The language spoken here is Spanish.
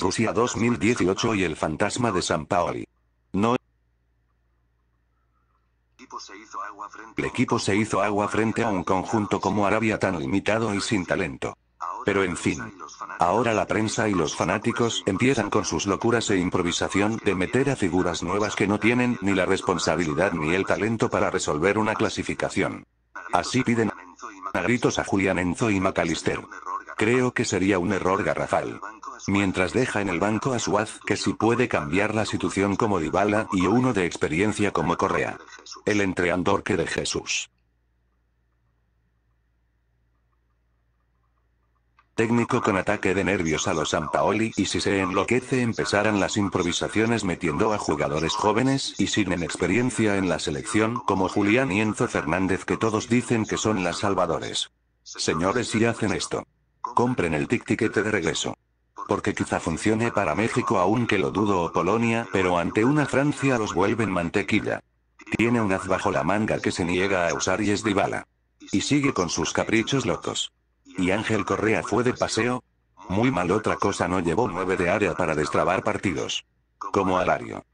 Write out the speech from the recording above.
Rusia 2018 y el fantasma de San Paoli. No. El equipo se hizo agua frente a un conjunto como Arabia tan limitado y sin talento. Pero en fin. Ahora la prensa y los fanáticos empiezan con sus locuras e improvisación de meter a figuras nuevas que no tienen ni la responsabilidad ni el talento para resolver una clasificación. Así piden a gritos a julian Enzo y McAllister. Creo que sería un error garrafal mientras deja en el banco a Suaz que si puede cambiar la situación como Dybala y uno de experiencia como Correa. El entreandor que de Jesús. técnico con ataque de nervios a los Sampaoli y si se enloquece empezarán las improvisaciones metiendo a jugadores jóvenes y sin experiencia en la selección como Julián y Enzo Fernández que todos dicen que son las salvadores. Señores si hacen esto. Compren el tic-tiquete de regreso porque quizá funcione para México aunque lo dudo o Polonia, pero ante una Francia los vuelven mantequilla. Tiene un haz bajo la manga que se niega a usar y es divala. Y sigue con sus caprichos locos. ¿Y Ángel Correa fue de paseo? Muy mal otra cosa no llevó nueve de área para destrabar partidos. Como Alario.